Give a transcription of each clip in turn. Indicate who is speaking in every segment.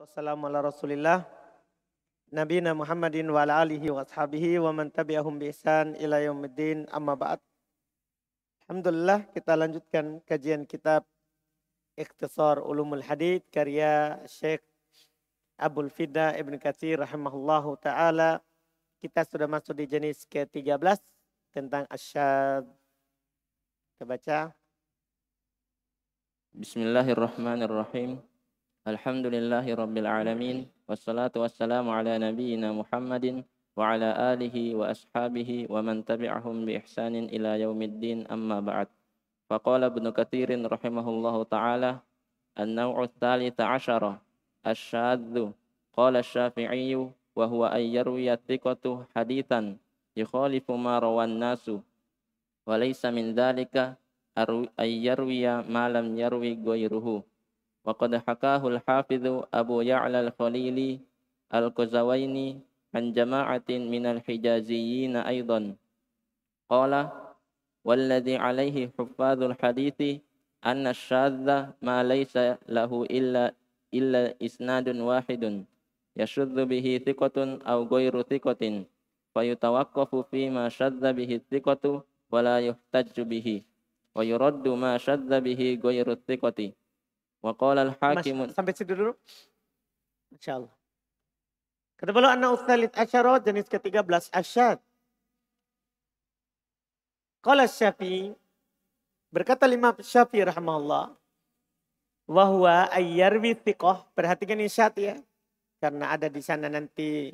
Speaker 1: Wassalamu ala rasulillah. Nabi Muhammadin wa ala alihi wa ashabihi wa man tabi'ahum bi ihsan ila yaumiddin amma ba'd. Alhamdulillah kita lanjutkan kajian kitab Ikhtisar Ulumul Hadid karya Syekh Abdul Fida Ibn Katsir rahimahullahu taala. Kita sudah masuk di jenis ke-13 tentang asyad. Kita baca.
Speaker 2: Bismillahirrahmanirrahim. Alhamdulillahi Rabbil Alamin Wassalatu wassalamu ala nabiyina Muhammadin Wa ala alihi wa ashabihi Wa man tabi'ahum bi ihsanin ila yaumiddin amma ba'd Faqala ibn Kathirin rahimahullahu ta'ala An-naw'u thalitha ashara Asyaddu Qala syafi'iyu Wa huwa ayyaru yatikatu hadithan Yukhalifu ma rawan nasu Walaysa min dhalika Ayyarwiya ma lam yarwi goyruhu وقد حكاه الحافظ أبو يعلى الخليلي القزويني عن جماعة من الحجازيين أيضا قال والذي عليه حفاظ الحديث أن الشاذ ما ليس له إلا إلا إسناد واحد يشذ به ثقة أو غير ثقة فيتوقف فيما شذ به الثقة ولا يحتج به ويرد ما شذ به غير الثقة Wa qala al-hakim
Speaker 1: sampai situ dulu. Insyaallah. Kata beliau anna utsalit asyara jenis ke-13 asyad. Qala syafi berkata lima syafi, rahimahullah wa huwa ayyarwi thiqah. Perhatikan ini syad ya. Karena ada di sana nanti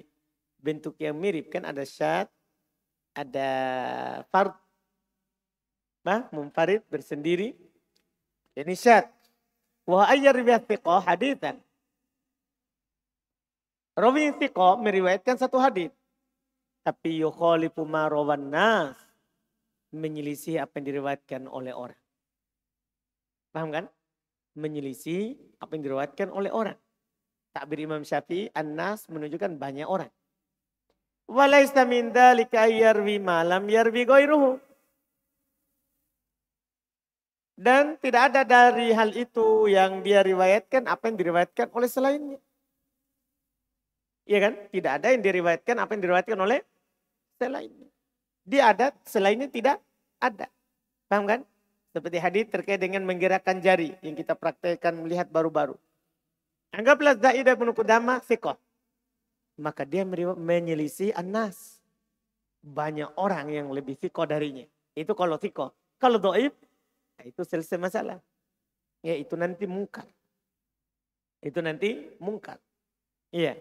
Speaker 1: bentuk yang mirip kan ada syad, ada fard. Nah, munfarid bersendiri. Ini syad. Wa ayyar thiqah hadithan. Rawi thiqah meriwayatkan satu hadis. Tapi yukhalifu ma rawan nas. Menyelisih apa yang diriwayatkan oleh orang. Paham kan? Menyelisih apa yang diriwayatkan oleh orang. Takbir Imam Syafi'i, an menunjukkan banyak orang. Walaysa min dhalika yarwi malam yarwi goiruhu. Dan tidak ada dari hal itu yang dia riwayatkan apa yang diriwayatkan oleh selainnya. Iya kan? Tidak ada yang diriwayatkan apa yang diriwayatkan oleh selainnya. Dia ada, selainnya tidak ada. Paham kan? Seperti hadis terkait dengan menggerakkan jari yang kita praktekkan melihat baru-baru. Anggaplah Zaidah bin Qudama sikoh. Maka dia menyelisih anas. Banyak orang yang lebih sikoh darinya. Itu kalau sikoh. Kalau doib Nah, itu selesai masalah. Ya itu nanti mungkar. Itu nanti mungkar. Iya.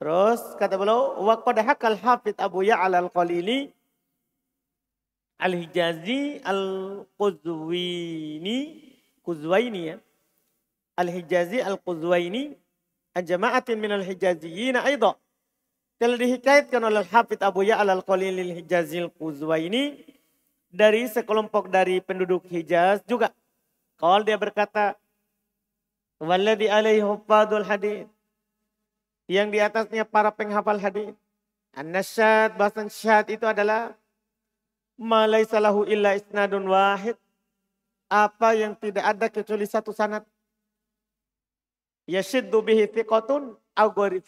Speaker 1: Terus kata beliau, wa qad hakal hafid Abu Ya'la al-Qalili al-Hijazi al-Quzwini Quzwaini ya. Al-Hijazi al-Quzwaini an-jama'atin min al hijaziyyin aidan. Telah dihikayatkan oleh Al-Hafidh Abu Ya'la al-Qalili al-Hijazi al-Quzwaini dari sekelompok dari penduduk Hijaz juga. Kalau dia berkata, Walladhi alaihi huffadul hadith. Yang di atasnya para penghafal hadith. An-nasyad, bahasan syad itu adalah Malai salahu illa isnadun wahid. Apa yang tidak ada kecuali satu sanat. Yashiddu bihi thiqatun agori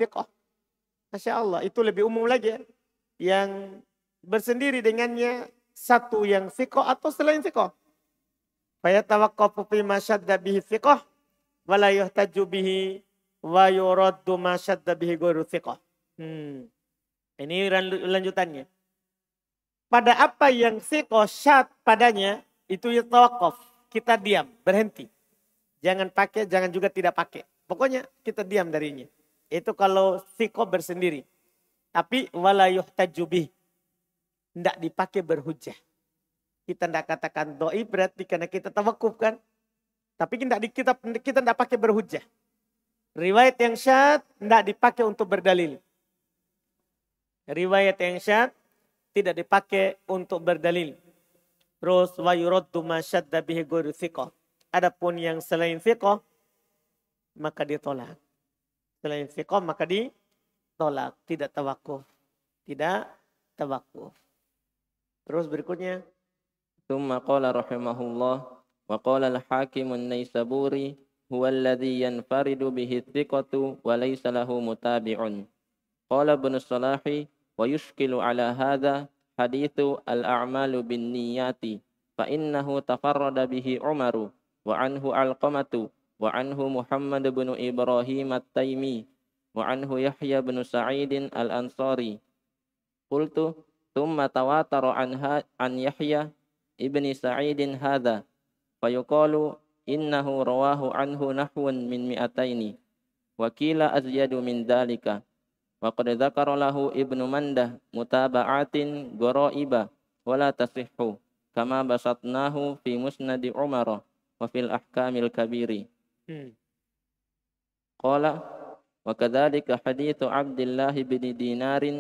Speaker 1: Masya Allah, itu lebih umum lagi Yang bersendiri dengannya satu yang siko atau selain siko? Faya tawakkafu fi ma syadda bihi sikoh wa la yuhtaju bihi wa yuraddu ma syadda bihi ghairu sikoh. Hmm. Ini lanjutannya. Pada apa yang siko syad padanya itu tawakuf. Kita diam, berhenti. Jangan pakai, jangan juga tidak pakai. Pokoknya kita diam darinya. Itu kalau siko bersendiri. Tapi wala yuhtaju bihi tidak dipakai berhujah. Kita tidak katakan doi berarti karena kita tawakuf kan. Tapi kita kita kita tidak pakai berhujah. Riwayat yang syad tidak dipakai untuk berdalil. Riwayat yang syad tidak dipakai untuk berdalil. Terus wa yuraddu ma syadda bihi Adapun yang selain fikoh maka ditolak. Selain fikoh maka ditolak, tidak tawakuf.
Speaker 2: Tidak tawakuf.
Speaker 1: Terus berikutnya.
Speaker 2: Thumma qala rahimahullah wa qala al-hakimun naisaburi huwa alladhi yanfaridu bihi thiqatu wa laysa lahu mutabi'un. Qala ibn Salahi wa yushkilu ala hadha hadithu al-a'malu bin niyati fa innahu tafarrada bihi Umaru wa anhu al-Qamatu, wa anhu Muhammad bin Ibrahim at-Taymi wa anhu Yahya bin Sa'idin al-Ansari. Qultu thumma tawatara anha an Yahya ibni Sa'idin hadha fa innahu rawahu anhu nahwun min mi'ataini wa kila azyadu min dalika wa qad lahu ibnu mandah mutaba'atin ghoraiba wala tasihhu kama basatnahu fi musnad umar wa fil ahkamil kabiri hmm. qala wa kadzalika hadithu abdillah bin dinarin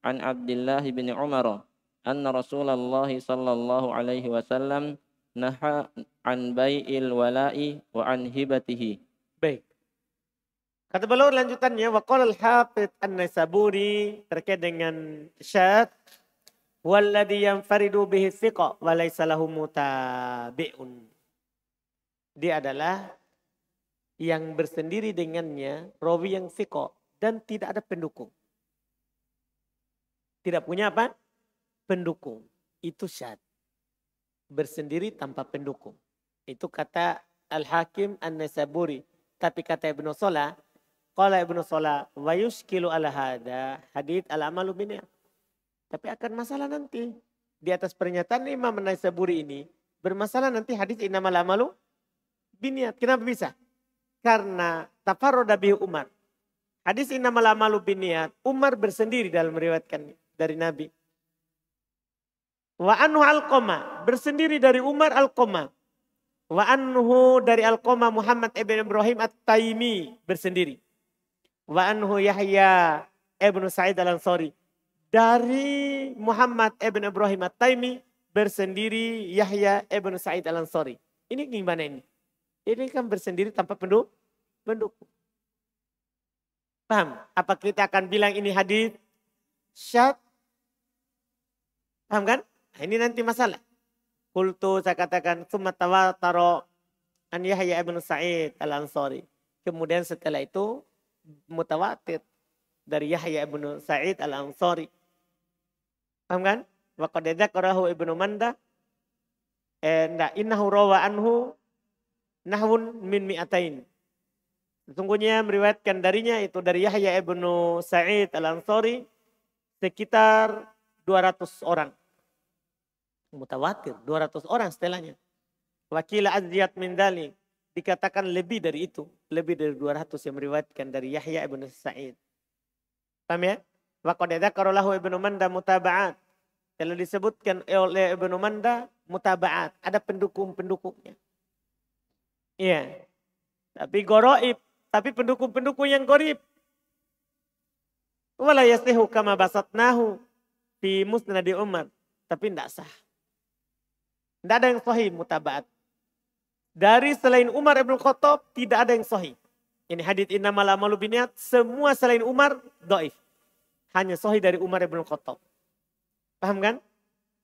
Speaker 2: an Abdullah bin Umar anna Rasulullah sallallahu alaihi wasallam naha an bai'il wala'i wa an hibatihi. Baik. Kata beliau lanjutannya wa qala al hafid an nasaburi terkait
Speaker 1: dengan syad walladhi yanfaridu bihi thiqa wa laysa lahu mutabi'un. Dia adalah yang bersendiri dengannya rawi yang thiqa dan tidak ada pendukung. Tidak punya apa? Pendukung. Itu syad. Bersendiri tanpa pendukung. Itu kata Al-Hakim An-Nasaburi. Tapi kata Ibnu Sola, kala Ibnu Sola, wa yuskilu ala hada hadith al-amalu binia. Tapi akan masalah nanti. Di atas pernyataan Imam An-Nasaburi ini, bermasalah nanti hadis al amalu biniat. Kenapa bisa? Karena tafarroda Umar. Hadis al amalu biniat, Umar bersendiri dalam meriwayatkannya dari Nabi. Wa anhu Alqama, bersendiri dari Umar Alqama. Wa anhu dari Alqama Muhammad ibn Ibrahim At-Taimi bersendiri. Wa anhu Yahya ibn Sa'id Al-Ansari. Dari Muhammad ibn Ibrahim At-Taimi bersendiri Yahya ibn Sa'id Al-Ansari. Ini gimana ini? Ini kan bersendiri tanpa penduk, pendukung. Paham? Apa kita akan bilang ini hadis syad Paham kan? Nah, ini nanti masalah. Kultu saya katakan sumatawa taro an Yahya ibn Sa'id al Ansari. Kemudian setelah itu mutawatir dari Yahya ibn Sa'id al Ansari. Paham kan? Wa qad dzakarahu Ibnu Manda eh nah innahu rawa anhu nahun min mi'atain. Sesungguhnya meriwayatkan darinya itu dari Yahya ibnu Sa'id al-Ansari sekitar 200 orang. Mutawatir. 200 orang setelahnya. Wakil Aziyat min dalik. Dikatakan lebih dari itu. Lebih dari 200 yang meriwayatkan dari Yahya ibn Sa'id. Paham ya? Waqad dzakaralahu Ibnu Manda mutaba'at. Kalau disebutkan oleh Ibnu Manda mutaba'at, ada pendukung-pendukungnya. Iya. Tapi goroib, tapi pendukung-pendukung yang gorib. Wala yasihu kama basatnahu fi musnadi Umar. Tapi tidak sah. Tidak ada yang sahih mutabaat. Dari selain Umar Ibn Khattab tidak ada yang sahih. Ini hadith innamal malu biniat. Semua selain Umar doif. Hanya sahih dari Umar Ibn Khattab. Paham kan?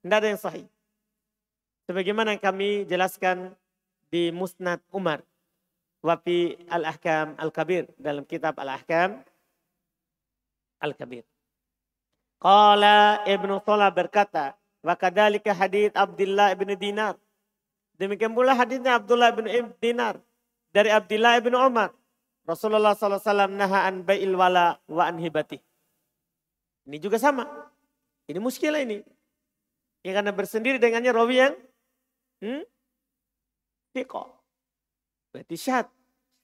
Speaker 1: Tidak ada yang sahih. Sebagaimana kami jelaskan di Musnad Umar. Wafi Al-Ahkam Al-Kabir. Dalam kitab Al-Ahkam Al-Kabir. Qala Ibn Tola berkata, Wakadalika hadith Abdullah ibn Dinar. Demikian pula hadisnya Abdullah ibn Dinar. Dari Abdullah ibn Umar. Rasulullah SAW naha an bai'il wala wa an hibati. Ini juga sama. Ini muskilah ini. Ya karena bersendiri dengannya rawi yang hmm? Tiko. Berarti syad.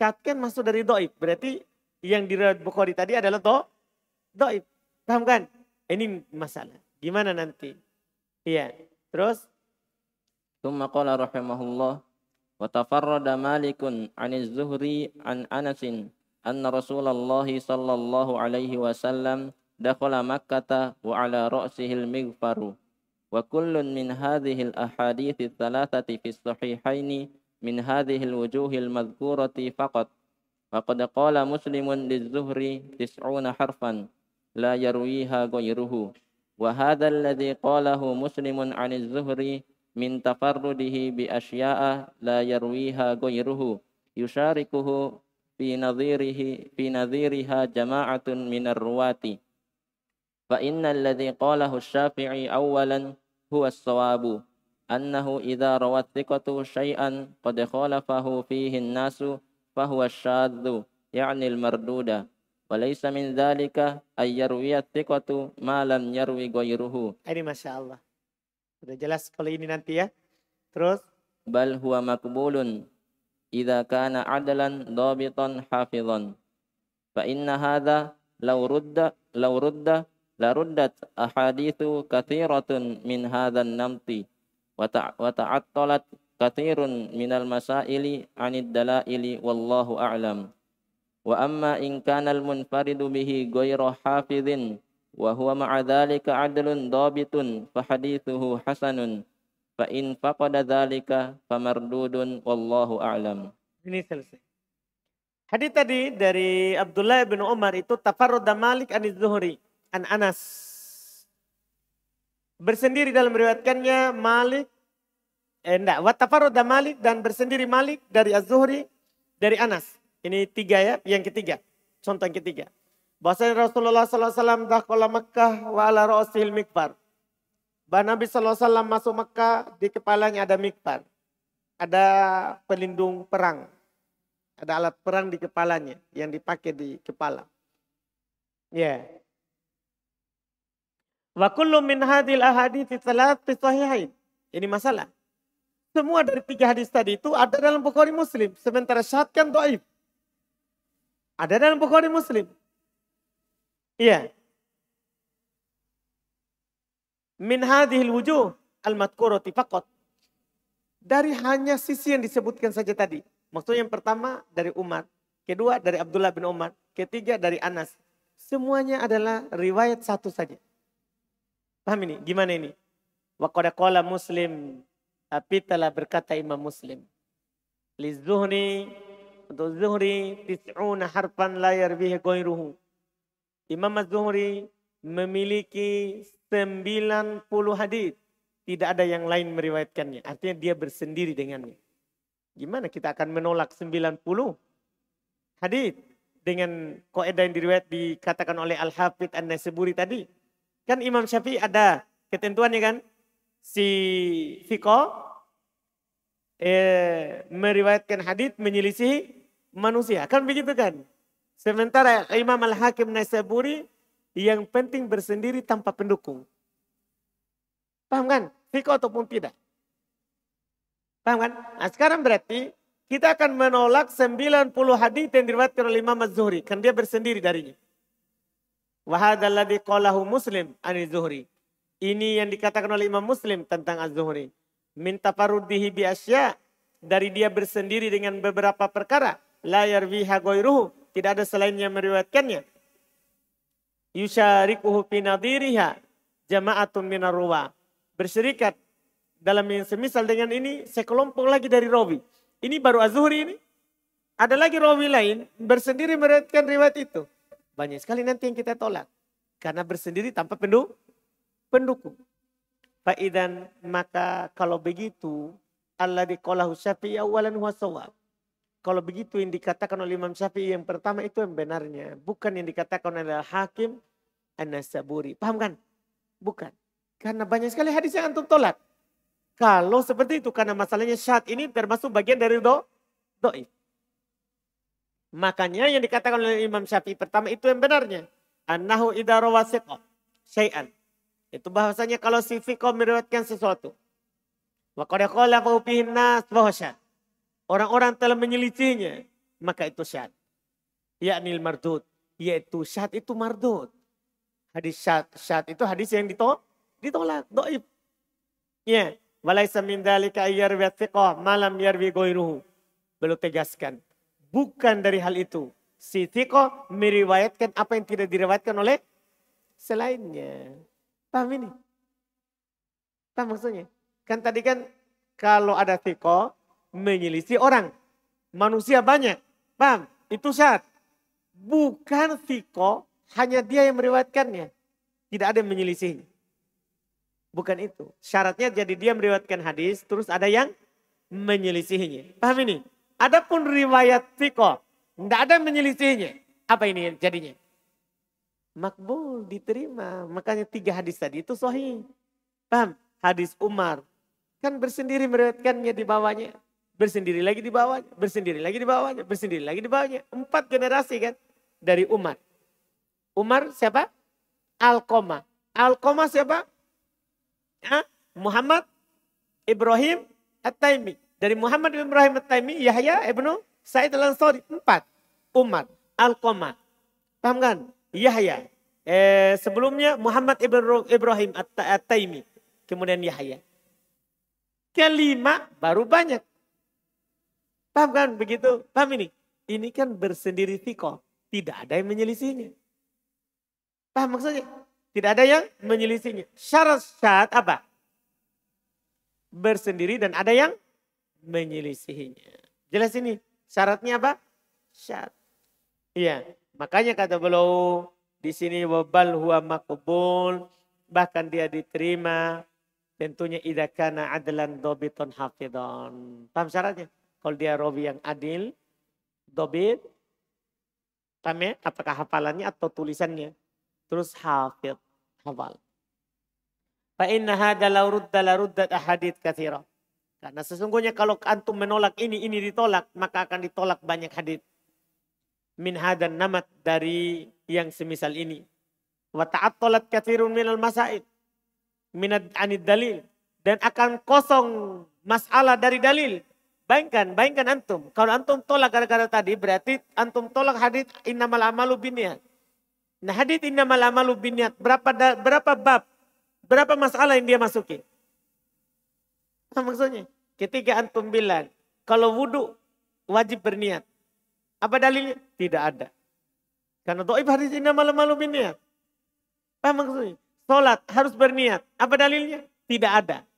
Speaker 1: Syad kan masuk dari doib. Berarti yang di Bukhari tadi adalah do, doib. Paham kan?
Speaker 2: Ini masalah. Gimana nanti? Iya. Terus Tsumma qala rahimahullah wa tafarrada Malikun 'anil Zuhri an Anasin anna Rasulullah sallallahu alaihi wasallam dakhala Makkah wa 'ala ra'sihil mighfaru wa kullun min hadhil ahadits thalathati fi sahihaini min hadhil wujuhil madhkurati faqat وقد قال مسلم للزهري تسعون حرفا لا يرويها غيره وهذا الذي قاله مسلم عن الزهري من تفرده بأشياء لا يرويها غيره يشاركه في نظيره في نظيرها جماعة من الرواة فإن الذي قاله الشافعي أولا هو الصواب أنه إذا روى الثقة شيئا قد خالفه فيه الناس فهو الشاذ يعني المردود Walaysa min ذلك أن يروي ma lam yarwi يروي ini Masya Allah sudah jelas kalau ini nanti ya terus bal huwa makbulun Iza kana adalan dhabitan hafizan fa inna hadha law rudda law rudda la ruddat ahadithu kathiratun min hadhan namti wa ta'attalat kathirun minal masaili anid dalaili wallahu a'lam wa amma in kana al-munfaridu bihi ghayra hafizin wa huwa ma'a dhalika 'adlun dhabitun fa hadithuhu hasanun fa in faqada dhalika fa mardudun wallahu a'lam
Speaker 1: ini selesai Hadis tadi dari Abdullah bin Umar itu tafarrud Malik an Zuhri an Anas. Bersendiri dalam meriwayatkannya Malik eh enggak, wa tafarrud Malik dan bersendiri Malik dari Az-Zuhri dari Anas. Ini tiga ya, yang ketiga. Contoh yang ketiga. Bahasa Rasulullah SAW dakhula Mekah wa ala ro'sil mikbar. Bah Nabi SAW masuk Mekah, di kepalanya ada mikbar. Ada pelindung perang. Ada alat perang di kepalanya, yang dipakai di kepala. Ya. Yeah. Wa kullu min hadil ahadits salat fi sahihain. Ini masalah. Semua dari tiga hadis tadi itu ada dalam Bukhari Muslim. Sementara syahat kan do'if. Ada dalam Bukhari Muslim. Iya. Min hadhil wujuh al-madkurati Dari hanya sisi yang disebutkan saja tadi. Maksudnya yang pertama dari Umar. Kedua dari Abdullah bin Umar. Ketiga dari Anas. Semuanya adalah riwayat satu saja. Paham ini? Gimana ini? Wa muslim. Tapi telah berkata Imam Muslim. Lizuhni Zuhri tis'una harfan layar bihi goiruhu. Imam Az-Zuhri memiliki 90 hadis. Tidak ada yang lain meriwayatkannya. Artinya dia bersendiri dengannya. Gimana kita akan menolak 90 hadis dengan koedah yang diriwayat dikatakan oleh Al-Hafidh An-Nasiburi tadi. Kan Imam Syafi'i ada ketentuannya kan. Si Fiko eh, meriwayatkan hadis menyelisih manusia. Kan begitu kan? Sementara Imam Al-Hakim Naisaburi yang penting bersendiri tanpa pendukung. Paham kan? Fiko ataupun tidak. Paham kan? Nah, sekarang berarti kita akan menolak 90 hadis yang diriwayatkan oleh Imam Az-Zuhri. Kan dia bersendiri darinya. Wahadalladhi muslim anil zuhri. Ini yang dikatakan oleh Imam Muslim tentang Az-Zuhri. Minta parudihi biasya dari dia bersendiri dengan beberapa perkara Layar biha goiruh Tidak ada selain yang meriwayatkannya. Yusyarikuhu pinadiriha jama'atun minar Berserikat dalam yang semisal dengan ini sekelompok lagi dari rawi. Ini baru azhuri ini. Ada lagi rawi lain bersendiri meriwayatkan riwayat itu. Banyak sekali nanti yang kita tolak. Karena bersendiri tanpa penduk, pendukung. Pak Idan maka kalau begitu Allah dikolahu syafi'i awalan huwa kalau begitu yang dikatakan oleh Imam Syafi'i yang pertama itu yang benarnya. Bukan yang dikatakan oleh Hakim An-Nasaburi. Paham kan? Bukan. Karena banyak sekali hadis yang antum tolak. Kalau seperti itu karena masalahnya syad ini termasuk bagian dari do, doi. Makanya yang dikatakan oleh Imam Syafi'i pertama itu yang benarnya. Anahu idarawa siqo syai'an. Itu bahasanya kalau si fiqo meriwayatkan sesuatu. Wa qad qala fa nas bahwa syad. Orang-orang telah menyelisihinya. Maka itu syad. Yakni mardud. Yaitu syad itu mardud. Hadis syad, syad itu hadis yang ditolak. Ditolak. Doib. Ya. Walaisa min dalika yarwi malam yarwi goiruhu. Belum tegaskan. Bukan dari hal itu. Si Tiko meriwayatkan apa yang tidak diriwayatkan oleh selainnya. Paham ini? Paham maksudnya? Kan tadi kan kalau ada Tiko, menyelisih orang. Manusia banyak. Paham? Itu syarat Bukan Fiko, hanya dia yang meriwayatkannya. Tidak ada yang menyelisihnya. Bukan itu. Syaratnya jadi dia meriwayatkan hadis, terus ada yang menyelisihinya. Paham ini? Adapun riwayat Fiko, tidak ada yang menyelisihinya. Apa ini jadinya? Makbul, diterima. Makanya tiga hadis tadi itu sahih. Paham? Hadis Umar, kan bersendiri meriwayatkannya di bawahnya. Bersendiri lagi di bawahnya, bersendiri lagi di bawahnya, bersendiri lagi di bawahnya. Empat generasi kan dari Umar. Umar siapa? Alkoma. Alkoma siapa? Hah? Muhammad Ibrahim At-Taimi. Dari Muhammad Ibrahim At-Taimi, Yahya Ibnu Said Al-Ansari. Empat. Umar. Alkoma. Paham kan? Yahya. Eh, sebelumnya Muhammad Ibrahim At-Taimi. Kemudian Yahya. Kelima baru banyak. Paham kan begitu? Paham ini? Ini kan bersendiri tiko. Tidak ada yang menyelisihnya. Paham maksudnya? Tidak ada yang menyelisihnya. Syarat-syarat apa? Bersendiri dan ada yang menyelisihinya. Jelas ini? Syaratnya apa? Syarat. Iya. Makanya kata beliau di sini wabal huwa makbul bahkan dia diterima tentunya idakana adlan dobiton hafidon. Paham syaratnya? Kalau dia rawi yang adil, dobit, tame, apakah hafalannya atau tulisannya. Terus hafid, hafal. Fa inna hada la rudda ahadith kathira. Karena sesungguhnya kalau antum menolak ini, ini ditolak, maka akan ditolak banyak hadith. Min hadan namat dari yang semisal ini. Wa ta'attalat kathirun minal masaid. Minad anid dalil. Dan akan kosong masalah dari dalil Bayangkan, bayangkan antum. Kalau antum tolak gara-gara tadi berarti antum tolak hadit innamal amalu biniat Nah hadit innamal amalu biniat berapa da, berapa bab? Berapa masalah yang dia masuki? apa maksudnya ketika antum bilang kalau wudhu wajib berniat. Apa dalilnya? Tidak ada. Karena doib hadis innamal amalu biniat apa maksudnya? sholat harus berniat. Apa dalilnya? Tidak ada.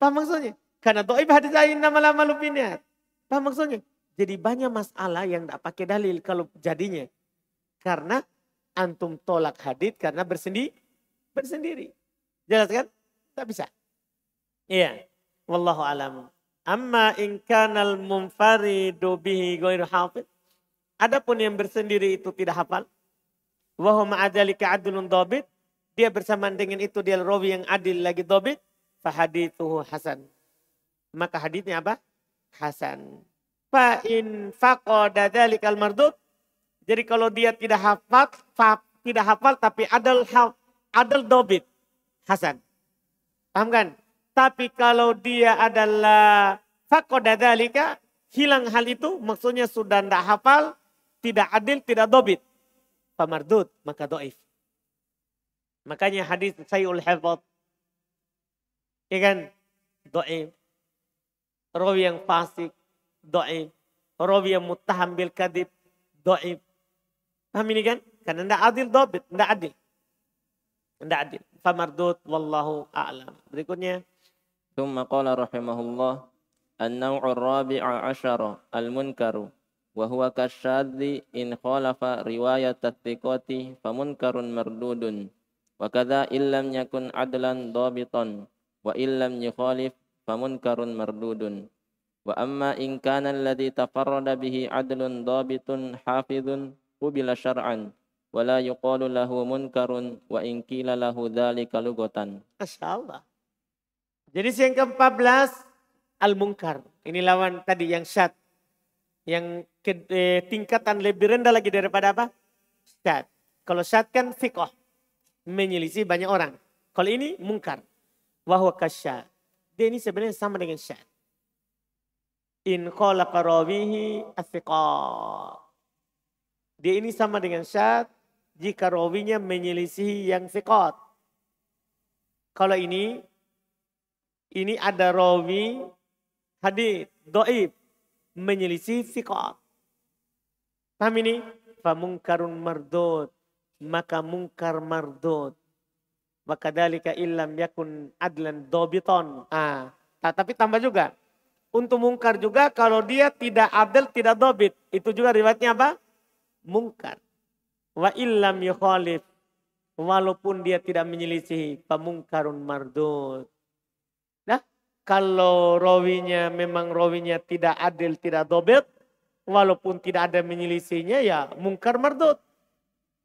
Speaker 1: apa maksudnya? Karena doib hadis lain nama lama lupinya. Paham maksudnya? Jadi banyak masalah yang tidak pakai dalil kalau jadinya. Karena antum tolak hadis karena bersendi bersendiri. Jelas kan? Tak bisa. Iya. Wallahu alam. Amma in kanal munfaridu bihi ghairu hafid. Adapun yang bersendiri itu tidak hafal. Wa ma'adalika adlun dobit. Dia bersamaan dengan itu dia rawi yang adil lagi dobit. Fahadithuhu hasan maka hadisnya apa? Hasan. Fa in faqada dzalikal mardud. Jadi kalau dia tidak hafal, fa, tidak hafal tapi adal haf, adal dobit. Hasan. Paham kan? Tapi kalau dia adalah faqada dzalika, hilang hal itu maksudnya sudah tidak hafal, tidak adil, tidak dobit. Pamardud, maka doif. Makanya hadis Sayyul Hafad. Ya kan? Doif rawi yang fasik, doib. Rawi yang muttaham bil kadib, doib. Paham ini kan? Karena tidak adil dobit, tidak adil. Tidak adil.
Speaker 2: Famardud wallahu a'lam. Berikutnya. ثم قال رحمه الله النوع الرابع عشر المنكر وهو كالشاذ إن خالف رواية الثقات فمنكر مردود وكذا إن لم يكن عدلا ضابطا وإن لم يخالف famunkarun mardudun wa amma in kana alladhi taqarrada bihi adlun dhabitun hafidhun qubila syar'an wa la yuqalu lahu munkarun wa in qila lahu dzalika jadi yang ke-14 al
Speaker 1: munkar ini lawan tadi yang syad yang ke, eh, tingkatan lebih rendah lagi daripada apa syad kalau syad kan fikoh menyelisih banyak orang kalau ini mungkar wahwa kasyad dia ini sebenarnya sama dengan syad. In qala qarawihi Dia ini sama dengan syad jika rawinya menyelisihi yang sekot. Kalau ini, ini ada rawi hadith, doib, menyelisihi sikot. Paham ini? Famungkarun mardut, Maka mungkar mardut. Wakadalika illam yakun adlan dobiton. Ah, tapi tambah juga. Untuk mungkar juga kalau dia tidak adil, tidak dobit. Itu juga riwayatnya apa? Mungkar. Wa illam yukhalif. Walaupun dia tidak menyelisihi pemungkarun mardut, Nah, kalau rawinya memang rawinya tidak adil, tidak dobit. Walaupun tidak ada menyelisihnya ya mungkar mardut,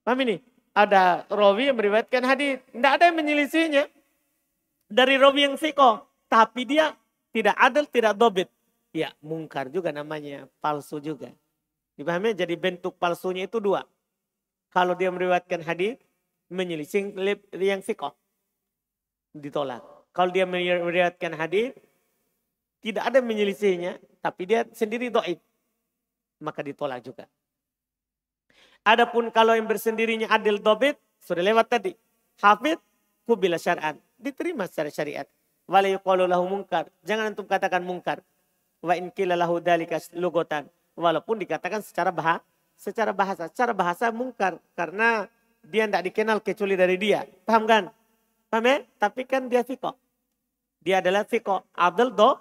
Speaker 1: Paham ini? ada rawi yang meriwayatkan hadis. Tidak ada yang menyelisihnya. Dari rawi yang siko. Tapi dia tidak adil, tidak dobit. Ya, mungkar juga namanya. Palsu juga. Dipahami? Jadi bentuk palsunya itu dua. Kalau dia meriwayatkan hadis, menyelisih yang siko. Ditolak. Kalau dia meriwayatkan hadis, tidak ada menyelisihnya, tapi dia sendiri doib. Maka ditolak juga. Adapun kalau yang bersendirinya adil dobit, sudah lewat tadi. Hafid, kubila syar'an. Diterima secara syariat. Walayuqalulahu mungkar. Jangan untuk katakan mungkar. Wa inkilalahu dalika lugotan. Walaupun dikatakan secara bahasa, secara bahasa, secara bahasa mungkar. Karena dia tidak dikenal kecuali dari dia. Paham kan? Paham ya? Tapi kan dia fiko. Dia adalah fiko. Adil do,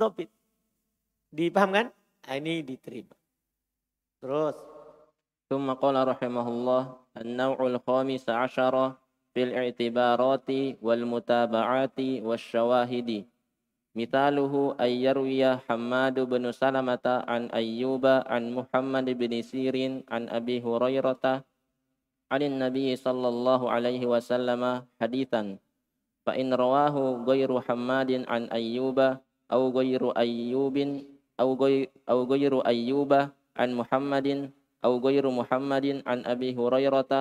Speaker 2: dobit. Dipaham kan? Nah, ini diterima. Terus ثم قال رحمه الله النوع الخامس عشر في الاعتبارات والمتابعات والشواهد مثاله أن يروي حماد بن سلمة عن أيوب عن محمد بن سير عن أبي هريرة عن النبي صلى الله عليه وسلم حديثا فإن رواه غير حماد عن أيوب أو غير أيوب أو غير, أو غير أيوب عن محمد أو غير محمد عن أبي هريرة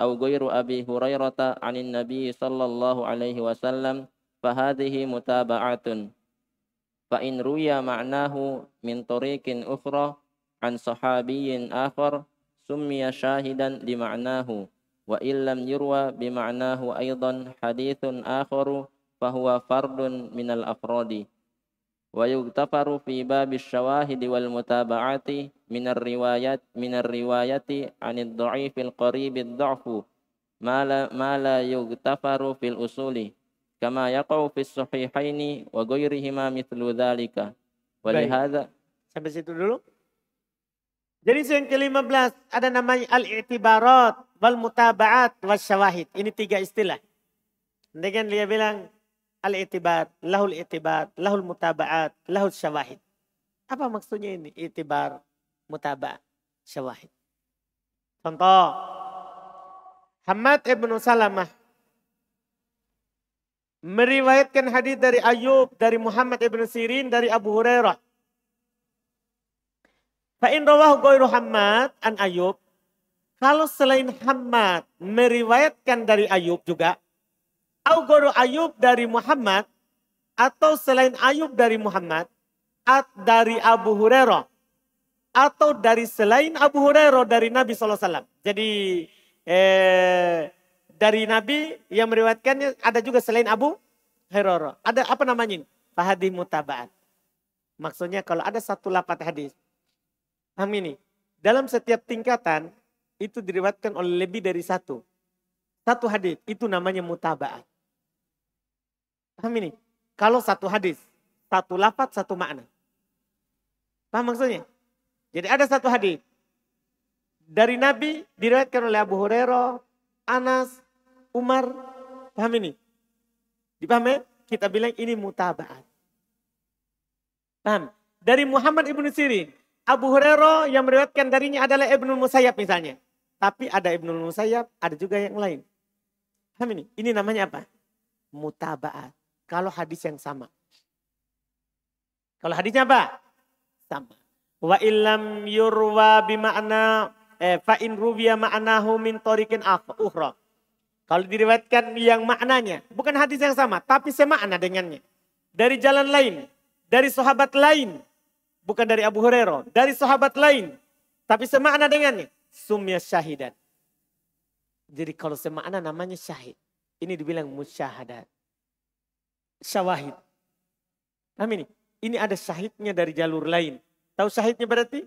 Speaker 2: أو غير أبي هريرة عن النبي صلى الله عليه وسلم فهذه متابعة فإن روي معناه من طريق أخرى عن صحابي آخر سمي شاهدا لمعناه وإن لم يروى بمعناه أيضا حديث آخر فهو فرد من الأفراد wa yuktafaru fi babis syawahidi wal mutaba'ati minar riwayat minar riwayati anid dha'ifil qaribid dha'fu ma la ma la yuktafaru fil usuli kama yaqau fis sahihaini sampai situ dulu jadi yang ke-15
Speaker 1: ada namanya al-i'tibarat wal mutaba'at was syawahid ini tiga istilah dengan dia bilang Al-itibar, lahul itibar, lahul mutaba'at, lahul syawahid. Apa maksudnya ini? Itibar, mutaba'at, syawahid. Contoh, Hamad ibnu Salamah meriwayatkan hadis dari Ayub, dari Muhammad ibnu Sirin, dari Abu Hurairah. Fa'in rawahu goyru Hamad an Ayub. Kalau selain Hamad meriwayatkan dari Ayub juga, Au guru Ayub dari Muhammad atau selain Ayub dari Muhammad at dari Abu Hurairah atau dari selain Abu Hurairah dari Nabi SAW. Jadi eh, dari Nabi yang meriwayatkannya ada juga selain Abu Hurairah. Ada apa namanya ini? mutabat. mutaba'at. Maksudnya kalau ada satu lapat hadis. Paham ini? Dalam setiap tingkatan itu diriwatkan oleh lebih dari satu. Satu hadis itu namanya mutaba'at. Paham ini? Kalau satu hadis, satu lafat, satu makna. Paham maksudnya? Jadi ada satu hadis. Dari Nabi diriwayatkan oleh Abu Hurairah, Anas, Umar. Paham ini? Dipahami? Kita bilang ini mutabaat. Paham? Dari Muhammad Ibnu Sirin. Abu Hurairah yang meriwayatkan darinya adalah Ibnu Musayyab misalnya. Tapi ada Ibnu Musayyab, ada juga yang lain. Paham ini? Ini namanya apa? Mutabaat kalau hadis yang sama. Kalau hadisnya apa? Sama. Wa illam yurwa bima'na eh, fa in ruwiya ma'nahu min tariqin ukhra. Kalau diriwayatkan yang maknanya bukan hadis yang sama tapi semakna dengannya. Dari jalan lain, dari sahabat lain, bukan dari Abu Hurairah, dari sahabat lain tapi semakna dengannya. Sumya syahidat. Jadi kalau semakna namanya syahid. Ini dibilang musyahadat syawahid. Amin. Ini ada syahidnya dari jalur lain. Tahu syahidnya berarti?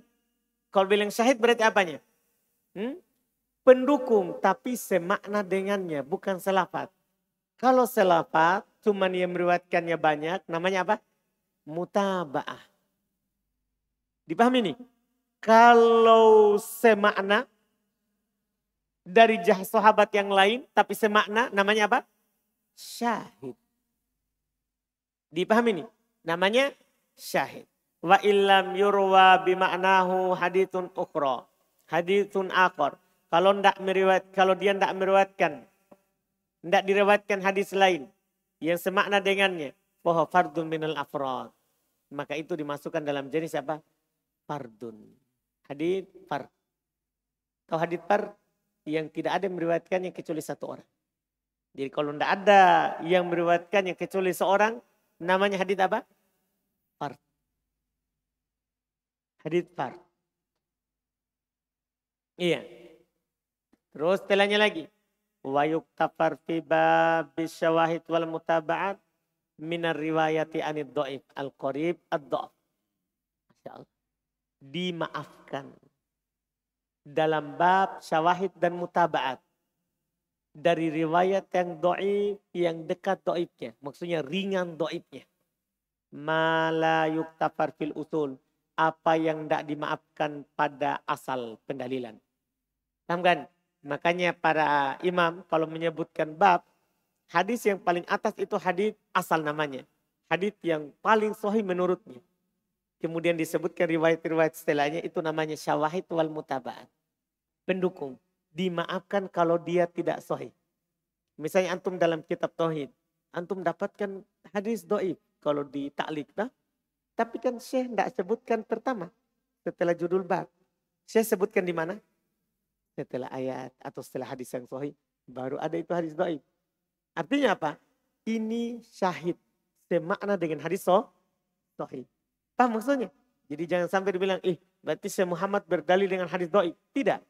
Speaker 1: Kalau bilang syahid berarti apanya? Hmm? Pendukung tapi semakna dengannya, bukan selafat. Kalau selafat, cuman yang meriwatkannya banyak, namanya apa? Mutabaah. Dipahami nih? Kalau semakna dari jahat sahabat yang lain, tapi semakna namanya apa? Syahid. Dipahami ini Namanya syahid. Wa illam yurwa bima'nahu hadithun ukhra. Hadithun akor. Kalau ndak meriwayat, kalau dia ndak meriwayatkan, ndak direwatkan hadis lain yang semakna dengannya, bahwa fardun minal afrod. Maka itu dimasukkan dalam jenis apa? Fardun. Hadit fard. Tahu hadit fard? yang tidak ada yang meriwayatkannya kecuali satu orang. Jadi kalau tidak ada yang meriwayatkannya kecuali seorang, Namanya hadith apa? Fard. Hadith fard. Iya. Terus telanya lagi. Wa yuktafar fi babi syawahid wal mutaba'at minar riwayati anid do'if al qorib ad-do'af. Masya Allah. Dimaafkan. Dalam bab syawahid dan mutaba'at dari riwayat yang doib, yang dekat doibnya. Maksudnya ringan doibnya. Mala yuktafar fil usul. Apa yang tidak dimaafkan pada asal pendalilan. Paham kan? Makanya para imam kalau menyebutkan bab, hadis yang paling atas itu hadis asal namanya. Hadis yang paling sahih menurutnya. Kemudian disebutkan riwayat-riwayat setelahnya itu namanya syawahid wal mutaba'at. Pendukung dimaafkan kalau dia tidak sahih. Misalnya antum dalam kitab tauhid, antum dapatkan hadis doib kalau di taklik nah? Tapi kan Syekh tidak sebutkan pertama setelah judul bab. Syekh sebutkan di mana? Setelah ayat atau setelah hadis yang sahih baru ada itu hadis doib. Artinya apa? Ini syahid semakna dengan hadis so, sahih. Paham maksudnya? Jadi jangan sampai dibilang, ih berarti Syekh Muhammad berdalil dengan hadis doib. Tidak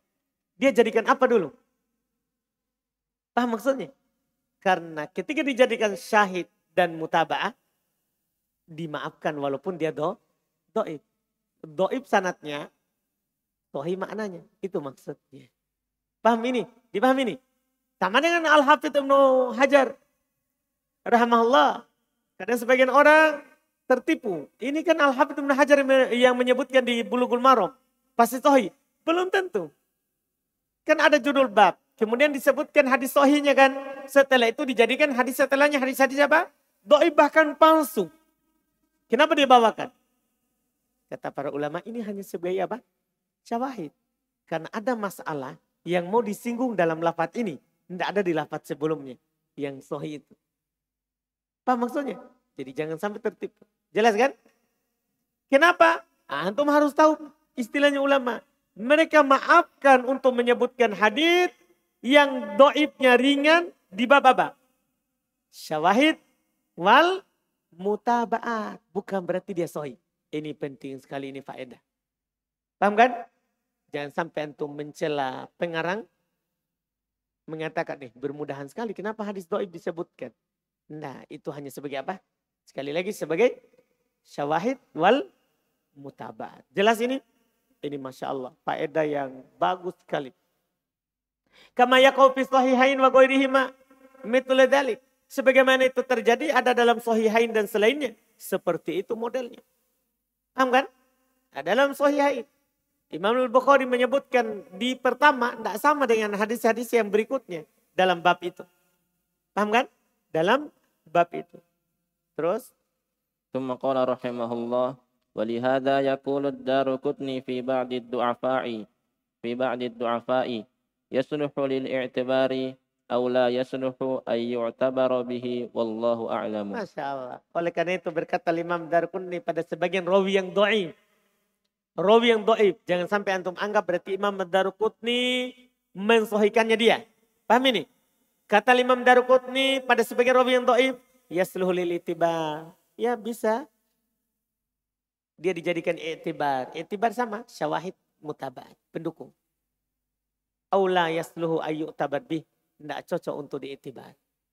Speaker 1: dia jadikan apa dulu? Paham maksudnya? Karena ketika dijadikan syahid dan mutaba'ah, dimaafkan walaupun dia do, doib. Doib sanatnya, tohi maknanya. Itu maksudnya. Paham ini? Dipaham ini? Sama dengan al hafid Ibn Hajar. Rahmahullah. Kadang sebagian orang tertipu. Ini kan al hafid Ibn Hajar yang menyebutkan di Bulugul Maram. Pasti tohi. Belum tentu. Kan ada judul bab. Kemudian disebutkan hadis sohinya kan. Setelah itu dijadikan hadis setelahnya hadis-hadis apa? Doi bahkan palsu. Kenapa dia bawakan? Kata para ulama ini hanya sebagai apa? Syawahid. Karena ada masalah yang mau disinggung dalam lafat ini. Tidak ada di lafat sebelumnya. Yang sohi itu. apa maksudnya? Jadi jangan sampai tertipu. Jelas kan? Kenapa? Antum harus tahu istilahnya ulama mereka maafkan untuk menyebutkan hadis yang doibnya ringan di bab-bab. Syawahid wal mutabaat. Bukan berarti dia sohi. Ini penting sekali, ini faedah. Paham kan? Jangan sampai antum mencela pengarang mengatakan nih eh, bermudahan sekali. Kenapa hadis doib disebutkan? Nah itu hanya sebagai apa? Sekali lagi sebagai syawahid wal mutabaat. Jelas ini? Ini Masya Allah, faedah yang bagus sekali. Kama yakau fi sahihain wa ghairihima mitul dzalik. Sebagaimana itu terjadi ada dalam sahihain dan selainnya. Seperti itu modelnya. Paham kan? Nah, dalam sahihain. Imam Al-Bukhari menyebutkan di pertama tidak sama dengan hadis-hadis yang berikutnya dalam bab itu. Paham kan? Dalam
Speaker 2: bab itu. Terus. Tumma qala rahimahullah ولهذا يقول الدار كتني في بعض الدعفاء في بعض الدعفاء يصلح للاعتبار أو لا يصلح أن يعتبر به والله أعلم Masya Allah. Oleh karena itu berkata Imam Darqutni pada sebagian
Speaker 1: rawi yang doib. Rawi yang doib. Jangan sampai antum anggap berarti Imam Darqutni mensohikannya dia. Paham ini? Kata Imam Darqutni pada sebagian rawi yang doib ya lil itibar. Ya bisa dia dijadikan itibar. Itibar sama syawahid mutabat, pendukung. Aula yasluhu ayu tabat bih. Tidak cocok untuk di'tibar.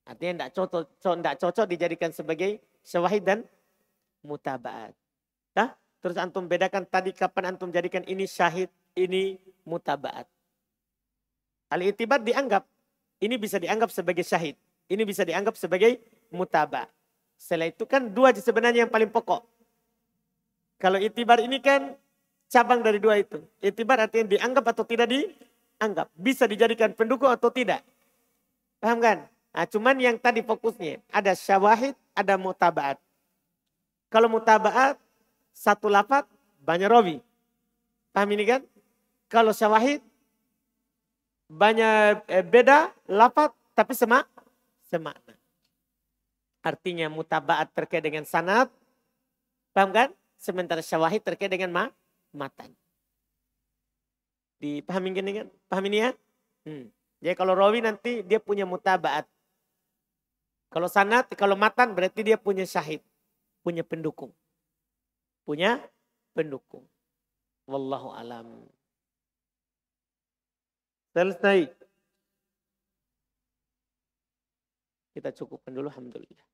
Speaker 1: Artinya tidak cocok, tidak cocok dijadikan sebagai syawahid dan mutabat. Nah, terus antum bedakan tadi kapan antum jadikan ini syahid, ini mutabaat. Al-itibar dianggap, ini bisa dianggap sebagai syahid. Ini bisa dianggap sebagai mutabat. Setelah itu kan dua sebenarnya yang paling pokok. Kalau itibar ini kan cabang dari dua itu. Itibar artinya dianggap atau tidak dianggap. Bisa dijadikan pendukung atau tidak. Paham kan? Nah, cuman yang tadi fokusnya ada syawahid, ada mutabaat. Kalau mutabaat satu lapat, banyak rawi. Paham ini kan? Kalau syawahid banyak eh, beda lapat, tapi semak semakna. Artinya mutabaat terkait dengan sanat. Paham kan? Sementara syawahid terkait dengan ma matan. Dipahami gini kan? paham ini ya? Hmm. Jadi ya, kalau rawi nanti dia punya mutabaat. Kalau sanat, kalau matan berarti dia punya syahid. Punya pendukung. Punya pendukung. Wallahu alam. Selesai. Kita cukupkan dulu. Alhamdulillah.